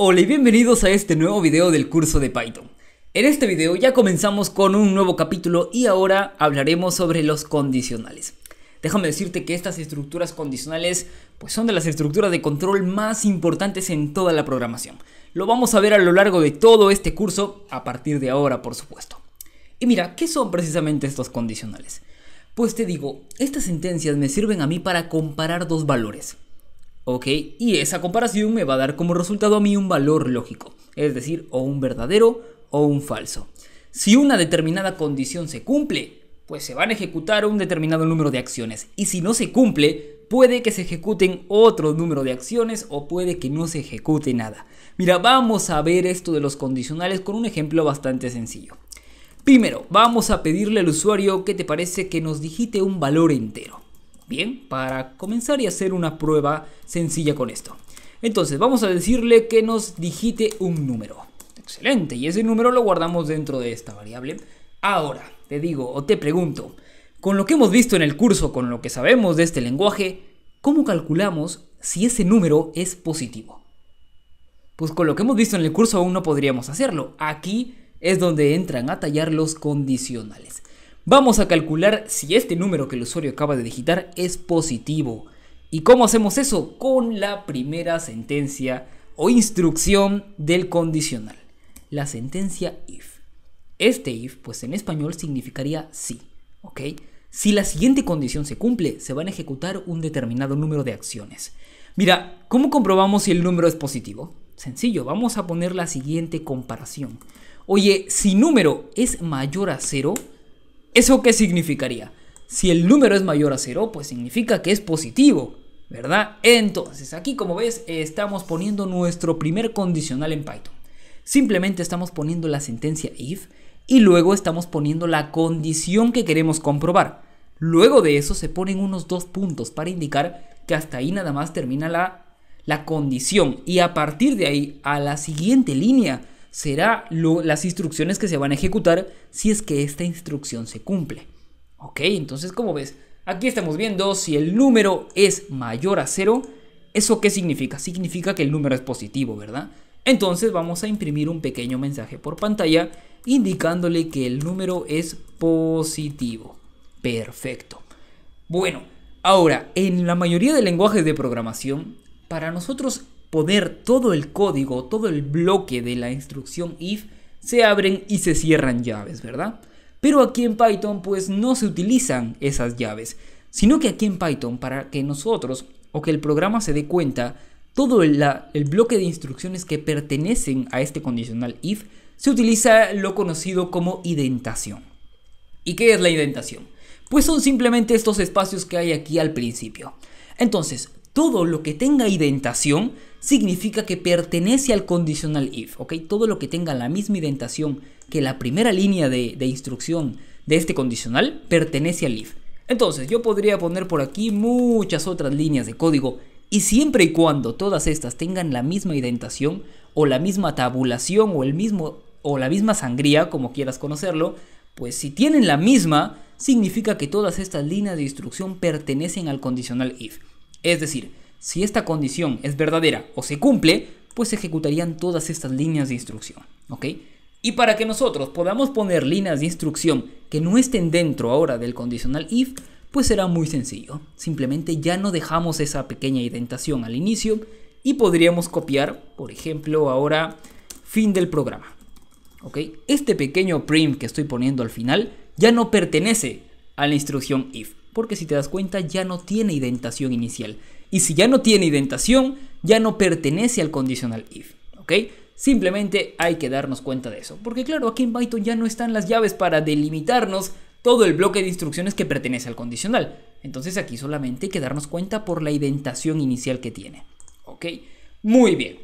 Hola y bienvenidos a este nuevo video del curso de Python. En este video ya comenzamos con un nuevo capítulo y ahora hablaremos sobre los condicionales. Déjame decirte que estas estructuras condicionales pues son de las estructuras de control más importantes en toda la programación. Lo vamos a ver a lo largo de todo este curso, a partir de ahora por supuesto. Y mira, ¿qué son precisamente estos condicionales? Pues te digo, estas sentencias me sirven a mí para comparar dos valores. Y esa comparación me va a dar como resultado a mí un valor lógico, es decir, o un verdadero o un falso. Si una determinada condición se cumple, pues se van a ejecutar un determinado número de acciones. Y si no se cumple, puede que se ejecuten otro número de acciones o puede que no se ejecute nada. Mira, vamos a ver esto de los condicionales con un ejemplo bastante sencillo. Primero, vamos a pedirle al usuario que te parece que nos digite un valor entero. Bien, para comenzar y hacer una prueba sencilla con esto. Entonces, vamos a decirle que nos digite un número. Excelente, y ese número lo guardamos dentro de esta variable. Ahora, te digo o te pregunto, con lo que hemos visto en el curso, con lo que sabemos de este lenguaje, ¿cómo calculamos si ese número es positivo? Pues con lo que hemos visto en el curso aún no podríamos hacerlo. Aquí es donde entran a tallar los condicionales. Vamos a calcular si este número que el usuario acaba de digitar es positivo. ¿Y cómo hacemos eso? Con la primera sentencia o instrucción del condicional. La sentencia if. Este if, pues en español significaría sí, ¿ok? Si la siguiente condición se cumple, se van a ejecutar un determinado número de acciones. Mira, ¿cómo comprobamos si el número es positivo? Sencillo, vamos a poner la siguiente comparación. Oye, si número es mayor a cero... ¿Eso qué significaría? Si el número es mayor a 0, pues significa que es positivo, ¿verdad? Entonces, aquí como ves, estamos poniendo nuestro primer condicional en Python. Simplemente estamos poniendo la sentencia if y luego estamos poniendo la condición que queremos comprobar. Luego de eso se ponen unos dos puntos para indicar que hasta ahí nada más termina la, la condición. Y a partir de ahí, a la siguiente línea, será las instrucciones que se van a ejecutar si es que esta instrucción se cumple. Ok, entonces como ves, aquí estamos viendo si el número es mayor a cero. ¿eso qué significa? Significa que el número es positivo, ¿verdad? Entonces vamos a imprimir un pequeño mensaje por pantalla indicándole que el número es positivo. Perfecto. Bueno, ahora, en la mayoría de lenguajes de programación, para nosotros Poder todo el código, todo el bloque de la instrucción if, se abren y se cierran llaves, ¿verdad? Pero aquí en Python pues no se utilizan esas llaves, sino que aquí en Python para que nosotros o que el programa se dé cuenta, todo el, el bloque de instrucciones que pertenecen a este condicional if se utiliza lo conocido como indentación. ¿Y qué es la indentación? Pues son simplemente estos espacios que hay aquí al principio. Entonces, todo lo que tenga identación significa que pertenece al condicional if, Todo lo que tenga la misma identación que la primera línea de, instrucción de este condicional pertenece al if. Entonces yo podría poner por aquí muchas otras líneas de código y siempre y cuando todas estas tengan la misma identación o la misma tabulación o el mismo o la misma sangría, como quieras conocerlo, pues si tienen la misma, significa que todas estas líneas de instrucción pertenecen al condicional if. Es decir, si esta condición es verdadera o se cumple, pues se ejecutarían todas estas líneas de instrucción. ¿Ok? Y para que nosotros podamos poner líneas de instrucción que no estén dentro ahora del condicional if, pues será muy sencillo. Simplemente ya no dejamos esa pequeña indentación al inicio y podríamos copiar, por ejemplo, ahora fin del programa. ¿Ok? Este pequeño print que estoy poniendo al final ya no pertenece a la instrucción if porque si te das cuenta ya no tiene identación inicial. Y si ya no tiene identación ya no pertenece al condicional if, ¿ok? Simplemente hay que darnos cuenta de eso, porque claro, aquí en Python ya no están las llaves para delimitarnos todo el bloque de instrucciones que pertenece al condicional. Entonces aquí solamente hay que darnos cuenta por la identación inicial que tiene, ¿ok? Muy bien.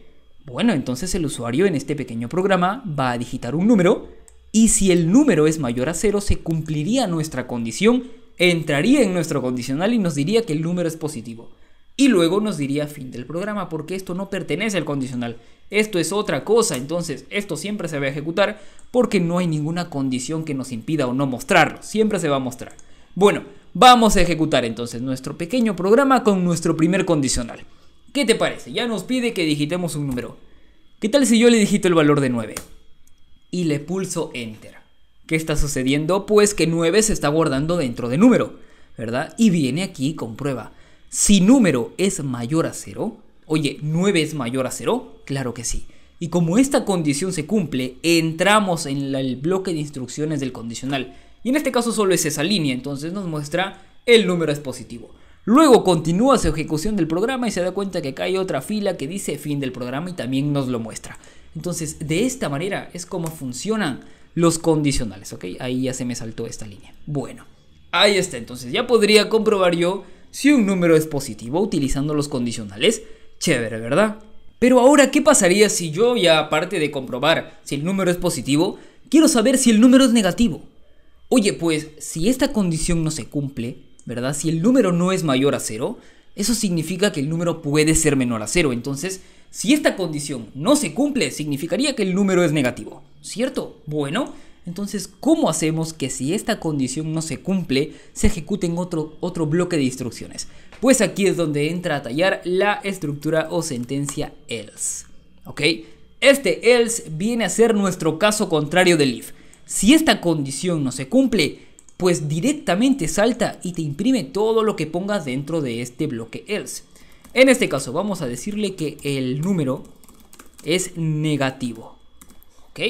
Bueno, entonces el usuario en este pequeño programa va a digitar un número y si el número es mayor a cero se cumpliría nuestra condición entraría en nuestro condicional y nos diría que el número es positivo. Y luego nos diría fin del programa, porque esto no pertenece al condicional. Esto es otra cosa, entonces esto siempre se va a ejecutar porque no hay ninguna condición que nos impida o no mostrarlo. Siempre se va a mostrar. Bueno, vamos a ejecutar entonces nuestro pequeño programa con nuestro primer condicional. ¿Qué te parece? Ya nos pide que digitemos un número. ¿Qué tal si yo le digito el valor de 9? Y le pulso Enter. ¿Qué está sucediendo? Pues que 9 se está guardando dentro de número, ¿verdad? Y viene aquí con comprueba. Si número es mayor a 0, oye, 9 es mayor a 0, claro que sí. Y como esta condición se cumple, entramos en el bloque de instrucciones del condicional. Y en este caso solo es esa línea, entonces nos muestra el número es positivo. Luego continúa su ejecución del programa y se da cuenta que acá hay otra fila que dice fin del programa y también nos lo muestra. Entonces, de esta manera es como funcionan los condicionales, ¿ok? Ahí ya se me saltó esta línea. Bueno, ahí está, entonces ya podría comprobar yo si un número es positivo utilizando los condicionales. Chévere, ¿verdad? Pero ahora, ¿qué pasaría si yo ya aparte de comprobar si el número es positivo, quiero saber si el número es negativo? Oye, pues si esta condición no se cumple, ¿verdad? Si el número no es mayor a cero, eso significa que el número puede ser menor a cero. Entonces, si esta condición no se cumple, significaría que el número es negativo. ¿cierto? Bueno, entonces, ¿cómo hacemos que si esta condición no se cumple, se ejecute en otro, otro bloque de instrucciones? Pues aquí es donde entra a tallar la estructura o sentencia else. ¿Ok? Este else viene a ser nuestro caso contrario del if. Si esta condición no se cumple, pues directamente salta y te imprime todo lo que pongas dentro de este bloque else. En este caso vamos a decirle que el número es negativo. ¿Ok?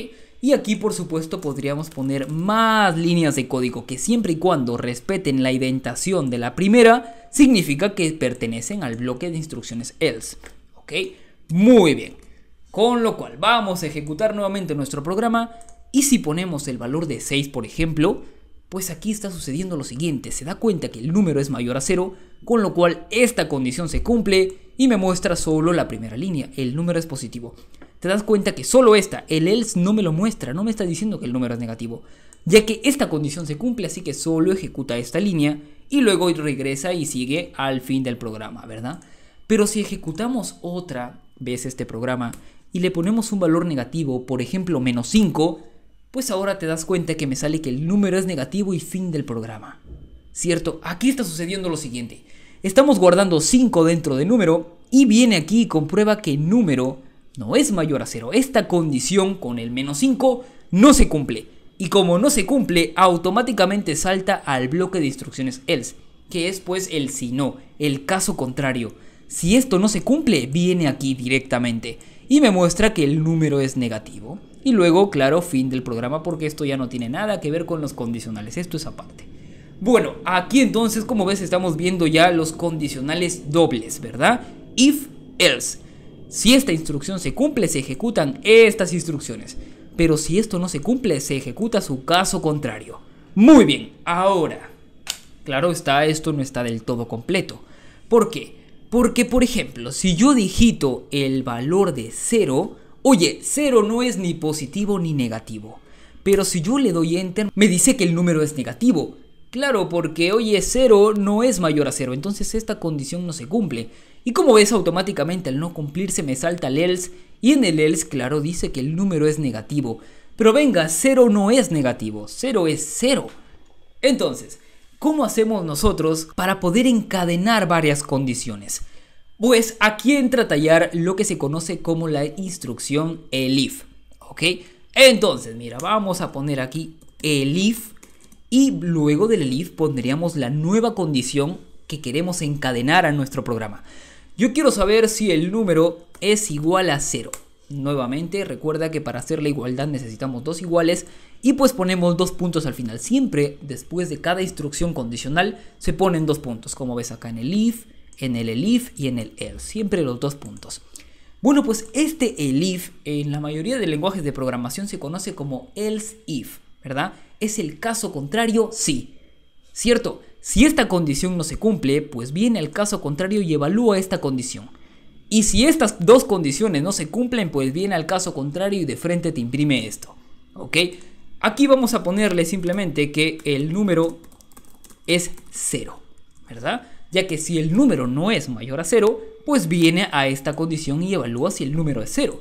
Y aquí por supuesto podríamos poner más líneas de código que siempre y cuando respeten la indentación de la primera, significa que pertenecen al bloque de instrucciones else. ¿Ok? Muy bien. Con lo cual vamos a ejecutar nuevamente nuestro programa y si ponemos el valor de 6 por ejemplo, pues aquí está sucediendo lo siguiente, se da cuenta que el número es mayor a 0, con lo cual esta condición se cumple y me muestra solo la primera línea, el número es positivo te das cuenta que solo esta, el else no me lo muestra, no me está diciendo que el número es negativo, ya que esta condición se cumple, así que solo ejecuta esta línea y luego regresa y sigue al fin del programa, ¿verdad? Pero si ejecutamos otra vez este programa y le ponemos un valor negativo, por ejemplo menos 5, pues ahora te das cuenta que me sale que el número es negativo y fin del programa. ¿Cierto? Aquí está sucediendo lo siguiente. Estamos guardando 5 dentro de número y viene aquí y comprueba que número no es mayor a 0. Esta condición con el menos 5 no se cumple. Y como no se cumple, automáticamente salta al bloque de instrucciones else, que es pues el si no, el caso contrario. Si esto no se cumple, viene aquí directamente y me muestra que el número es negativo. Y luego, claro, fin del programa porque esto ya no tiene nada que ver con los condicionales, esto es aparte. Bueno, aquí entonces como ves estamos viendo ya los condicionales dobles, ¿verdad? If, else. Si esta instrucción se cumple, se ejecutan estas instrucciones. Pero si esto no se cumple, se ejecuta su caso contrario. Muy bien, ahora. Claro está, esto no está del todo completo. ¿Por qué? Porque, por ejemplo, si yo digito el valor de 0, oye, 0 no es ni positivo ni negativo. Pero si yo le doy enter, me dice que el número es negativo. Claro, porque hoy es 0 no es mayor a 0, entonces esta condición no se cumple. Y como ves, automáticamente al no cumplirse me salta el else, y en el else, claro, dice que el número es negativo. Pero venga, 0 no es negativo, 0 es 0. Entonces, ¿cómo hacemos nosotros para poder encadenar varias condiciones? Pues aquí entra a tallar lo que se conoce como la instrucción elif, ¿ok? Entonces, mira, vamos a poner aquí elif y luego del elif pondríamos la nueva condición que queremos encadenar a nuestro programa. Yo quiero saber si el número es igual a 0. Nuevamente, recuerda que para hacer la igualdad necesitamos dos iguales y pues ponemos dos puntos al final. Siempre después de cada instrucción condicional se ponen dos puntos, como ves acá en el if, en el elif y en el else. Er. Siempre los dos puntos. Bueno, pues este elif en la mayoría de lenguajes de programación se conoce como else if. ¿verdad? ¿Es el caso contrario? Sí. ¿Cierto? Si esta condición no se cumple, pues viene al caso contrario y evalúa esta condición. Y si estas dos condiciones no se cumplen, pues viene al caso contrario y de frente te imprime esto. ¿Ok? Aquí vamos a ponerle simplemente que el número es 0, ¿verdad? Ya que si el número no es mayor a 0, pues viene a esta condición y evalúa si el número es 0.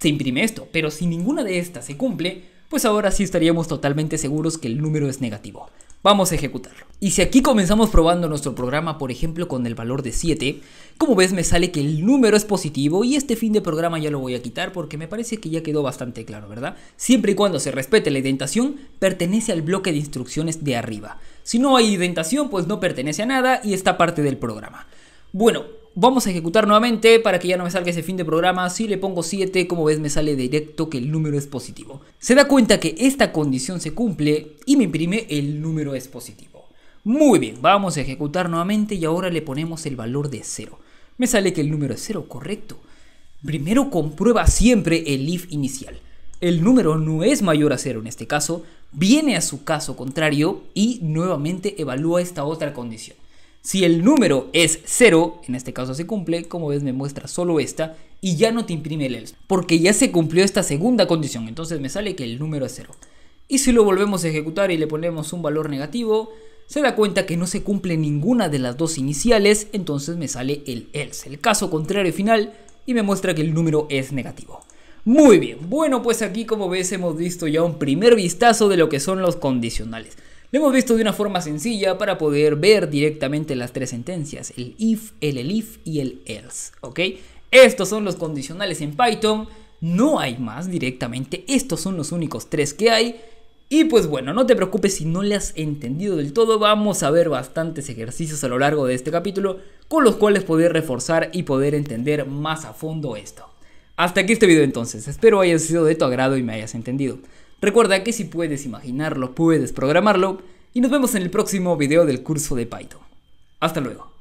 Se imprime esto, pero si ninguna de estas se cumple, pues ahora sí estaríamos totalmente seguros que el número es negativo. Vamos a ejecutarlo. Y si aquí comenzamos probando nuestro programa, por ejemplo, con el valor de 7, como ves me sale que el número es positivo y este fin de programa ya lo voy a quitar porque me parece que ya quedó bastante claro, ¿verdad? Siempre y cuando se respete la indentación, pertenece al bloque de instrucciones de arriba. Si no hay indentación, pues no pertenece a nada y está parte del programa. Bueno, Vamos a ejecutar nuevamente para que ya no me salga ese fin de programa. Si le pongo 7, como ves me sale directo que el número es positivo. Se da cuenta que esta condición se cumple y me imprime el número es positivo. Muy bien, vamos a ejecutar nuevamente y ahora le ponemos el valor de 0. Me sale que el número es 0, correcto. Primero comprueba siempre el if inicial. El número no es mayor a 0 en este caso, viene a su caso contrario y nuevamente evalúa esta otra condición. Si el número es 0, en este caso se cumple, como ves me muestra solo esta y ya no te imprime el else, porque ya se cumplió esta segunda condición, entonces me sale que el número es 0. Y si lo volvemos a ejecutar y le ponemos un valor negativo, se da cuenta que no se cumple ninguna de las dos iniciales, entonces me sale el else, el caso contrario final, y me muestra que el número es negativo. Muy bien, bueno pues aquí como ves hemos visto ya un primer vistazo de lo que son los condicionales. Lo hemos visto de una forma sencilla para poder ver directamente las tres sentencias, el if, el elif y el else, ¿ok? Estos son los condicionales en Python, no hay más directamente, estos son los únicos tres que hay. Y pues bueno, no te preocupes si no le has entendido del todo, vamos a ver bastantes ejercicios a lo largo de este capítulo con los cuales poder reforzar y poder entender más a fondo esto. Hasta aquí este video entonces, espero haya sido de tu agrado y me hayas entendido. Recuerda que si puedes imaginarlo, puedes programarlo y nos vemos en el próximo video del curso de Python. Hasta luego.